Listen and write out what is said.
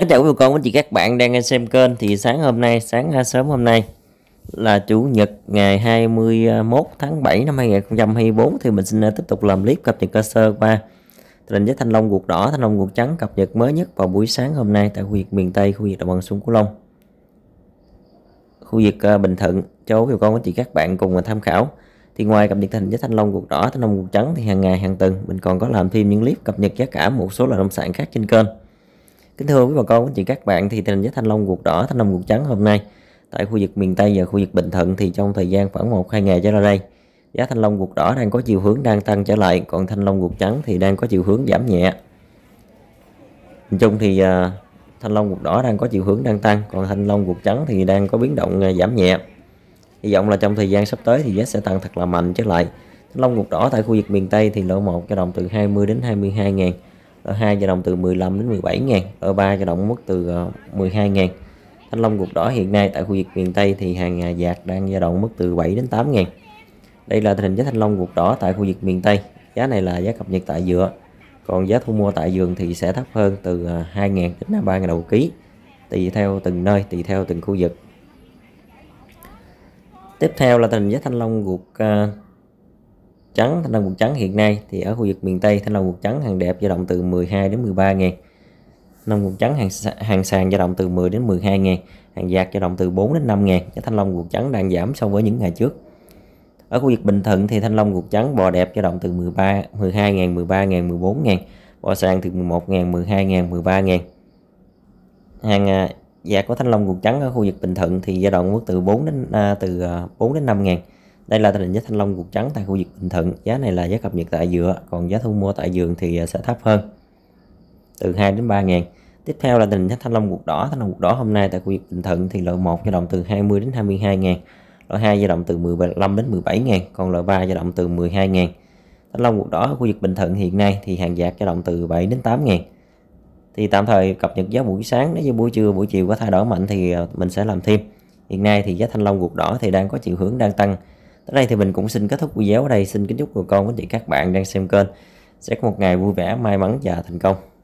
Kính chào quý vị con quý chị các bạn đang xem kênh thì sáng hôm nay sáng sớm hôm nay là chủ nhật ngày 21 tháng 7 năm 2024 thì mình xin ờ, tiếp tục làm clip cập nhật cơ sơ qua tình hình với thanh long ruột đỏ thanh long ruột trắng cập nhật mới nhất vào buổi sáng hôm nay tại khu vực miền Tây khu vực đồng bằng sông Cửu Long khu vực ờ, Bình Thuận cho quý con quý chị các bạn cùng tham khảo thì ngoài cập nhật tình hình với thanh long ruột đỏ thanh long ruột trắng thì hàng ngày hàng tuần mình còn có làm thêm những clip cập nhật giá cả một số loại nông sản khác trên kênh Kính thưa quý bà con, quý chị các bạn thì tình giá thanh long ruột đỏ, thanh long ruột trắng hôm nay tại khu vực miền Tây và khu vực Bình Thuận thì trong thời gian khoảng 1-2 ngày trở lại đây giá thanh long ruột đỏ đang có chiều hướng đang tăng trở lại còn thanh long ruột trắng thì đang có chiều hướng giảm nhẹ. Nhìn chung thì uh, thanh long ruột đỏ đang có chiều hướng đang tăng còn thanh long ruột trắng thì đang có biến động uh, giảm nhẹ. Hy vọng là trong thời gian sắp tới thì giá sẽ tăng thật là mạnh trở lại. Thanh long ruột đỏ tại khu vực miền Tây thì lỗ một cho đồng từ 20 đến 22 ngàn ở ờ, hai dao động từ 15 đến 17 ngàn ở ờ, ba dao động mức từ 12 ờ, ngàn thanh long ruột đỏ hiện nay tại khu vực miền Tây thì hàng giạt à, đang dao động mức từ 7 đến 8 ngàn đây là tình hình giá thanh long ruột đỏ tại khu vực miền Tây giá này là giá cập nhật tại dựa còn giá thu mua tại vườn thì sẽ thấp hơn từ 2 ngàn đến 3 à, ngàn đồng ký tùy theo từng nơi tùy theo từng khu vực tiếp theo là tình giá thanh long ruột trắng thanh long một trắng hiện nay thì ở khu vực miền Tây thanh long một trắng hàng đẹp dao động từ 12 đến 13 ngàn thanh long vùng trắng hàng hàng sàn dao động từ 10 đến 12 ngàn hàng giạt dao động từ 4 đến 5 ngàn giá thanh long ruột trắng đang giảm so với những ngày trước ở khu vực Bình Thuận thì thanh long ruột trắng bò đẹp dao động từ 13 12 ngàn 13 ngàn 14 ngàn bò sàn từ 11 ngàn 12 ngàn 13 ngàn hàng giạt à, của thanh long ruột trắng ở khu vực Bình Thuận thì dao động mức từ 4 đến à, từ 4 à, đến 5 ngàn đây là tình giá thanh long ruột trắng tại khu vực Bình Thuận, giá này là giá cập nhật tại dựa, còn giá thu mua tại vườn thì à, sẽ thấp hơn. Từ 2 đến 3 ngàn. Tiếp theo là tình giá thanh long ruột đỏ, thanh long ruột đỏ hôm nay tại khu vực Bình Thuận thì loại 1 dao động từ 20 đến 22 ngàn, loại 2 dao động từ 15 đến 17 ngàn, còn loại 3 dao động từ 12 ngàn. Thanh long ruột đỏ ở khu vực Bình Thuận hiện nay thì hàng dạt dao động từ 7 đến 8 ngàn. Thì tạm thời cập nhật giá buổi sáng, nếu như buổi trưa, buổi chiều có thay đổi mạnh thì à, mình sẽ làm thêm. Hiện nay thì giá thanh long ruột đỏ thì đang có chiều hướng đang tăng Tới đây thì mình cũng xin kết thúc video ở đây. Xin kính chúc bà con quý chị các bạn đang xem kênh sẽ có một ngày vui vẻ, may mắn và thành công.